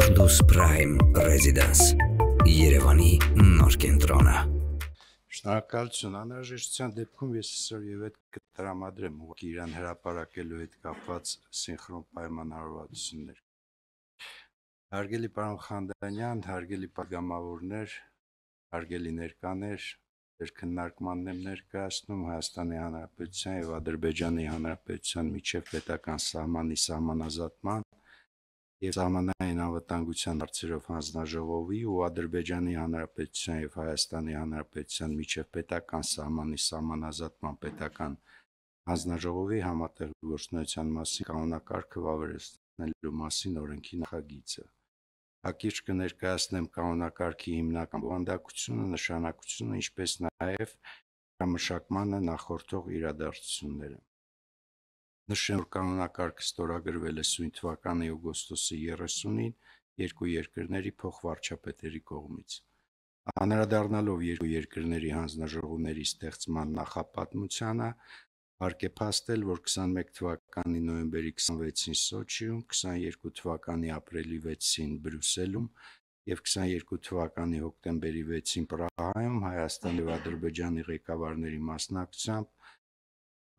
Firdus Prime Residence Երևանի նոր կենտրոնը Շնորհակալություն անհրաժեշտության դեպքում ես այսօր եւ այդ կտրամադրեմ ուղղակի Իրան հրապարակելու հետ կապված սինխրոն պայմանավորվածություններ Հարգելի պարոն Խանդանյան, հարգելի պատգամավորներ, հարգելի ներկաներ, ձեր քննարկմանն եմ ներկայացնում Հայաստանի Հանրապետության եւ Ադրբեջանի Հանրապետության միջև պետական սահմանի սահմանազատման եւ Սահմանային անվտանգության հարցերով հանձնաժողովի ու Ադրբեջանի Հանրապետության եւ Հայաստանի Հանրապետության միջև պետական սահմանի սահմանազատման պետական հանձնաժողովի համատեղ գործունեության մասին կանոնակարգը վավերացնելու մասին օրենքի նախագիծը։ Հակիրճ կներկայացնեմ կանոնակարգի հիմնական բանդակությունը, նշանակությունը, ինչպես նաեւ համշակմանը նախորդող իրադարձությունները։ Նշեմ, որ կանոնակարգը ստորագրվել է սույն թվականի օգոստոսի 30-ին երկու երկրների փոխվարչապետերի կողմից։ Անդրադառնալով երկու երկրների հանձնաժողովների ստեղծման նախապատմությանը, Հարկ է փաստել, որ 21 թվականի նոյեմբերի 26-ին Սոչիում, 22 թվականի ապրիլի 6-ին Բրյուսելում եւ 22 թվականի հոկտեմբերի 6-ին Պրահայում Հայաստանի եւ Ադրբեջանի ղեկավարների մասնակցությամբ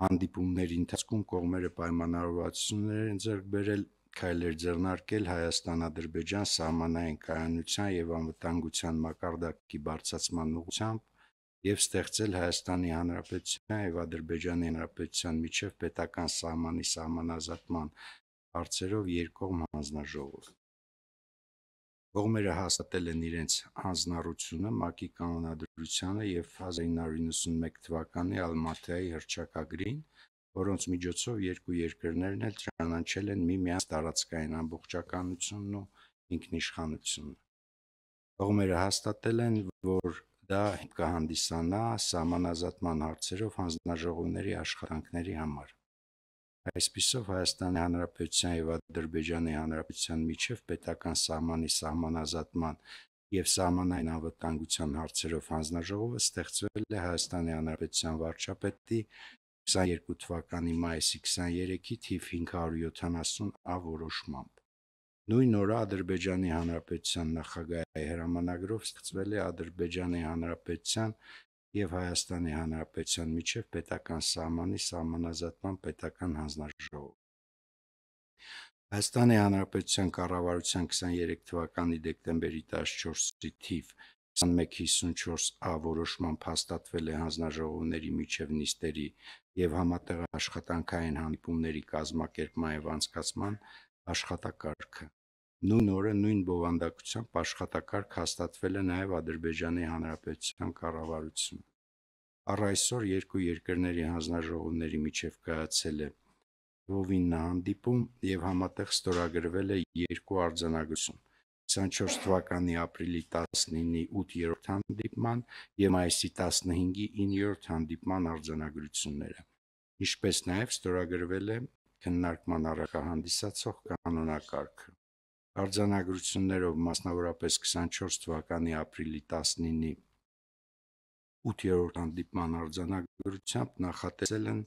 Հանդիպումների ընթացքում կողմերը պայմանավորվածություններ են ձեռք բերել քայլեր ձեռնարկել Հայաստան-Ադրբեջան սահմանային կայունության եւ անվտանգության մակարդակի բարձրացման ուղղությամբ եւ ստեղծել Հայաստանի Հանրապետության եւ Ադրբեջանի Հանրապետության միջև պետական սահմանի սահմանազատման հարցերով երկկողմ հանձնաժողով։ Կողմերը հաստատել են իրենց հանձնառությունը ՄԱԿ-ի կանոնադրությանը եւ 1991 թվականի Ալմատայի հրճակագրին, որոնց միջոցով երկու երկրներն էլ ճանաչել են միմյանց տարածքային ամբողջականությունն ու ինքնիշխանությունը։ Կողմերը հաստատել են, որ դա կհանդիսանա համանազատման հարցերով հանձնաժողովների աշխատանքների համար Այսպիսով Հայաստանի Հանրապետության եւ Ադրբեջանի Հանրապետության միջև պետական սահմանի սահմանազատման եւ սահմանային անվտանգության հարցերով հանձնաժողովը ստեղծվել է Հայաստանի Հանրապետության վարչապետի 22 թվականի մայիսի 23-ի թիվ 570 ա որոշմամբ։ Նույն օրը Ադրբեջանի Հանրապետության նախագահի հրամանագրով ստեղծվել է Ադրբեջանի Հանրապետության և Հայաստանի Հանրապետության միջև պետական սահմանի սահմանազատման պետական հանձնաժողով։ Հայաստանի Հանրապետության կառավարության 23 թվականի դեկտեմբերի 14-ի թիվ 2154-ա որոշմամբ հաստատվել է հանձնաժողովների միջև նիստերի եւ համատեղ աշխատանքային հանդիպումների կազմակերպման եւ անցկացման աշխատակարգը։ Նույն օրը նույն բովանդակությամբ աշխատակարգ հաստատվել է նաև Ադրբեջանի Հանրապետության կառավարությունը։ Առ այսօր երկու երկրների հանձնաժողովների միջև կայացել է Ռովիննա հանդիպում եւ համատեղ ստորագրվել է երկու արձանագրություն 24 թվականի ապրիլի 19-ի 8-րդ հանդիպման եւ մայիսի 15-ի 9-րդ հանդիպման արձանագրությունները։ Ինչպես նաև ստորագրվել է քննարկման առակահանդիսացող կանոնակարգը արձանագրություններով մասնավորապես 24 թվականի ապրիլի 19-ի 8-րդ հանդիպման արձանագրությամբ նախատեսել են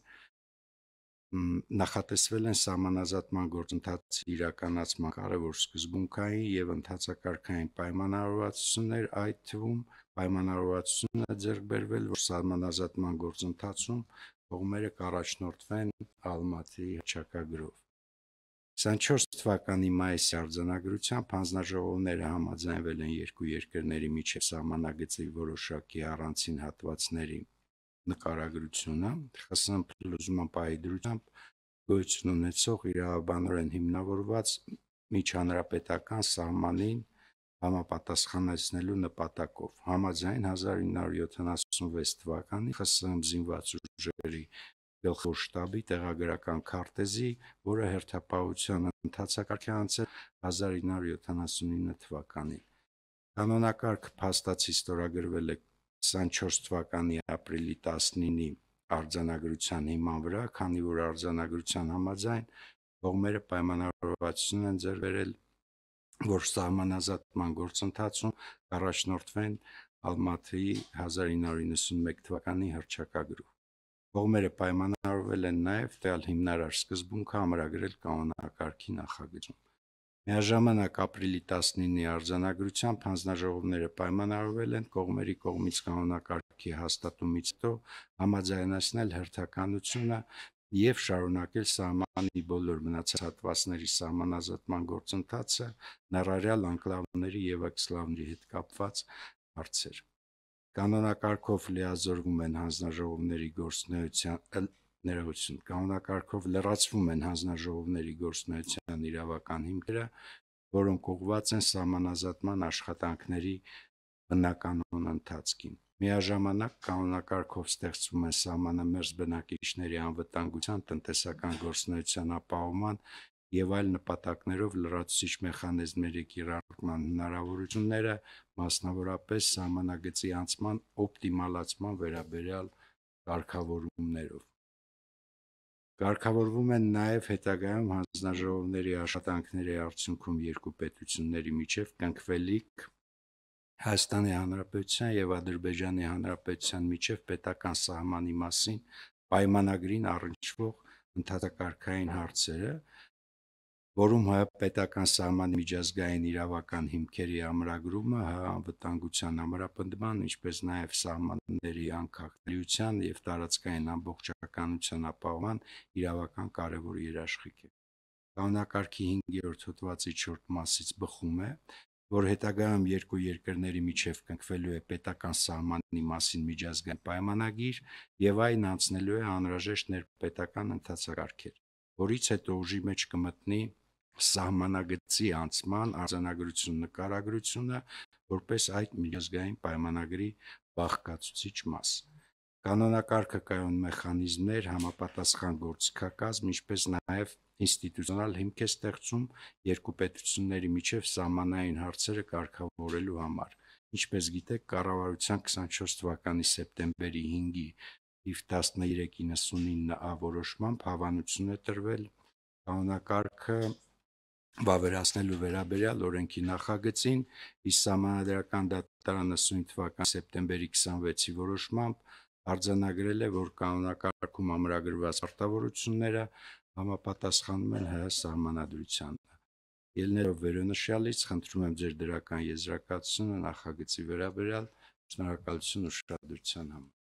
նախատեսվել են համանազատման գործընթացի իրականացման կարևոր սկզբունքային եւ ընդհանրակարգային պայմանավորվածություններ, այդ թվում պայմանավորվածությունը ձեռք բերվել, որ համանազատման գործընթացում կողմերը կառաջնորդվեն Ալմատի հաճակագրով։ 24 թվականի մայիսի արձանագրությամբ հանձնաժողովները համաձայնվել են երկու երկրների միջև սահմանագծի որոշակի առանցին հատվածների նկարագրությունը ԽՍՀՄ փլուզման պայդրությամբ գույցն ունեցող իրավաբանորեն հիմնավորված միջհանրապետական սահմանին համապատասխանեցնելու նպատակով համաձայն 1976 թվականի ԽՍՀՄ զինված ուժերի գլխավոր շտաբի տեղագրական քարտեզի, որը հերթապահության ընթացակարգի անցել 1979 թվականին։ Կանոնակարգ փաստացի ստորագրվել է 24 թվականի ապրիլի 19-ի արձանագրության հիման վրա, քանի որ արձանագրության համաձայն կողմերը պայմանավորվածություն են ձեռք բերել, որ սահմանազատման գործընթացում առաջնորդվեն Ալմաթիի 1991 թվականի հրճակագրով։ Կողմերը պայմանավորվել են նաև տալ հիմնարար սկզբունքը համարագրել կանոնակարգի նախագծում։ Միաժամանակ ապրիլի 19-ի արձանագրությամբ հանձնաժողովները պայմանավորվել են կողմերի կողմից կանոնակարգի հաստատումից հետո համաձայնացնել հերթականությունը եւ շարունակել սահմանի բոլոր մնացած հատվածների սահմանազատման գործընթացը, ներառյալ անկլավների եւ էքսլավների հետ կապված հարցեր։ Կանոնակարգով լիազորվում են հանձնաժողովների գործնեության ներողություն, կանոնակարգով լրացվում են հանձնաժողովների գործնեության իրավական հիմքերը, որոնք ուղղված են սահմանազատման աշխատանքների բնականոն ընթացքին։ Միաժամանակ կանոնակարգով ստեղծվում են սահմանամերձ բնակիչների անվտանգության, տնտեսական գործունեության ապահովման եւ այլ նպատակներով լրացուցիչ մեխանիզմների կիրառման հնարավորությունները, մասնավորապես համանագծի անցման օպտիմալացման վերաբերյալ կարգավորումներով։ Կարգավորվում են նաև հետագայում հանձնաժողովների աշխատանքների արդյունքում երկու պետությունների միջև կնքվելիք Հայաստանի Հանրապետության եւ Ադրբեջանի Հանրապետության միջև պետական սահմանի մասին պայմանագրին առնչվող ընդհանրակարգային հարցերը, որում հայ-պետական սահմանի միջազգային իրավական հիմքերի ամրագրումը հայ անվտանգության ամրապնդման, ինչպես նաև սահմանների անկախելիության եւ տարածքային ամբողջականության ապահովման իրավական կարևոր երաշխիք է։ Կանոնակարգի 5-րդ հոդվածի 4 մասից բխում է, որ հետագայում երկու երկրների միջև կնքվելու է պետական սահմանի մասին միջազգային պայմանագիր եւ այն անցնելու է անհրաժեշտ ներպետական ընդհանրակարգեր որից հետո ուժի մեջ կմտնի սահմանագծի անցման արձանագրություն նկարագրությունը որպես այդ միջազգային պայմանագրի բաղկացուցիչ մաս։ Կանոնակարգը կայուն մեխանիզմներ, համապատասխան գործիքակազմ, ինչպես նաև ինստիտուցիոնալ հիմք է ստեղծում երկու պետությունների միջև սահմանային հարցերը կարգավորելու համար։ Ինչպես գիտեք, կառավարության 24 թվականի սեպտեմբերի 5-ի իվ 1399 ա որոշմամբ հավանություն է տրվել կանոնակարգը վավերացնելու վերաբերյալ օրենքի նախագծին իսկ համանդրական դատարանը 90 թվական սեպտեմբերի 26-ի որոշմամբ արձանագրել է, որ կանոնակարգում ամրագրված արտավորությունները համապատասխանում են հայ սահմանադրությանը։ Ելնելով վերոնշյալից խնդրում եմ ձեր դրական եզրակացությունը նախագծի վերաբերյալ շնորհակալություն ուշադրության համար։